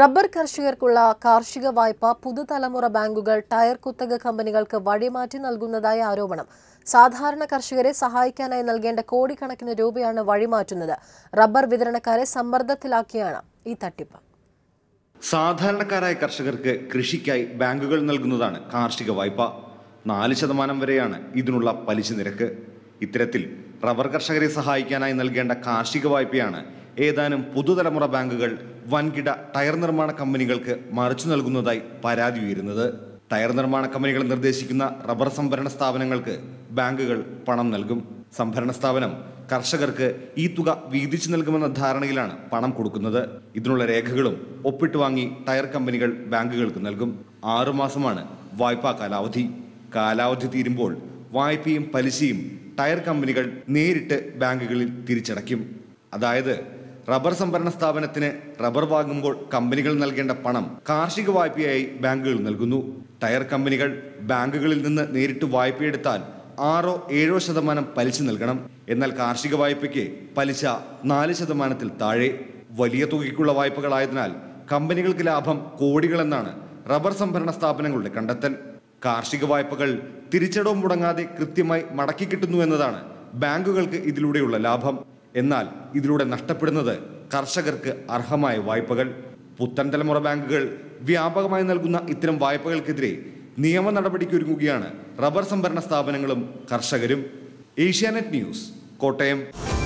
rubber കർഷകർക്കുള്ള കാർഷിക വായ്പ പുതുതലമുറ ബാങ്കുകൾ ടയർ കുത്തക കമ്പനികൾക്ക് വഴിമാറ്റി നൽകുന്നതായ ആരോപണം സാധാരണ കർഷകരെ സഹായിക്കാനായി നൽകേണ്ട കോടിക്കണക്കിന് രൂപയാണ് വഴിമാറ്റുന്നത് റബ്ബർ വിതരണക്കാരെ സമ്മർദ്ദത്തിലാക്കിയാണ് ഈ തട്ടിപ്പ് സാധാരണക്കാരായ കർഷകർക്ക് കൃഷിക്കായി ബാങ്കുകൾ നൽകുന്നതാണ് കാർഷിക വായ്പ നാല് ശതമാനം വരെയാണ് ഇതിനുള്ള പലിശ നിരക്ക് ഇത്തരത്തിൽ റബ്ബർ കർഷകരെ സഹായിക്കാനായി നൽകേണ്ട കാർഷിക വായ്പയാണ് ഏതാനും പുതുതലമുറ ബാങ്കുകൾ വൻകിട ടയർ നിർമ്മാണ കമ്പനികൾക്ക് മറിച്ചു നൽകുന്നതായി പരാതി ഉയരുന്നത് ടയർ നിർമ്മാണ കമ്പനികൾ നിർദ്ദേശിക്കുന്ന റബ്ബർ സംഭരണ സ്ഥാപനങ്ങൾക്ക് ബാങ്കുകൾ പണം നൽകും സംഭരണ സ്ഥാപനം കർഷകർക്ക് ഈ തുക വീതിച്ചു നൽകുമെന്ന ധാരണയിലാണ് പണം കൊടുക്കുന്നത് ഇതിനുള്ള രേഖകളും ഒപ്പിട്ട് വാങ്ങി ടയർ കമ്പനികൾ ബാങ്കുകൾക്ക് നൽകും ആറുമാസമാണ് വായ്പാ കാലാവധി കാലാവധി തീരുമ്പോൾ വായ്പയും പലിശയും ടയർ കമ്പനികൾ നേരിട്ട് ബാങ്കുകളിൽ തിരിച്ചടയ്ക്കും അതായത് റബ്ബർ സംഭരണ സ്ഥാപനത്തിന് റബ്ബർ വാങ്ങുമ്പോൾ കമ്പനികൾ നൽകേണ്ട പണം കാർഷിക വായ്പയായി ബാങ്കുകൾ നൽകുന്നു ടയർ കമ്പനികൾ ബാങ്കുകളിൽ നിന്ന് നേരിട്ട് വായ്പയെടുത്താൽ ആറോ ഏഴോ ശതമാനം പലിശ നൽകണം എന്നാൽ കാർഷിക വായ്പയ്ക്ക് പലിശ നാല് ശതമാനത്തിൽ താഴെ വലിയ തുകയ്ക്കുള്ള വായ്പകളായതിനാൽ കമ്പനികൾക്ക് ലാഭം കോടികളെന്നാണ് റബ്ബർ സംഭരണ സ്ഥാപനങ്ങളുടെ കണ്ടെത്തൽ കാർഷിക വായ്പകൾ തിരിച്ചടവും മുടങ്ങാതെ കൃത്യമായി മടക്കി കിട്ടുന്നു എന്നതാണ് ബാങ്കുകൾക്ക് ഇതിലൂടെയുള്ള ലാഭം എന്നാൽ ഇതിലൂടെ നഷ്ടപ്പെടുന്നത് കർഷകർക്ക് അർഹമായ വായ്പകൾ പുത്തൻ തലമുറ ബാങ്കുകൾ വ്യാപകമായി നൽകുന്ന ഇത്തരം വായ്പകൾക്കെതിരെ നിയമ നടപടിക്കൊരുങ്ങുകയാണ് റബ്ബർ സംഭരണ സ്ഥാപനങ്ങളും കർഷകരും ഏഷ്യാനെറ്റ് ന്യൂസ് കോട്ടയം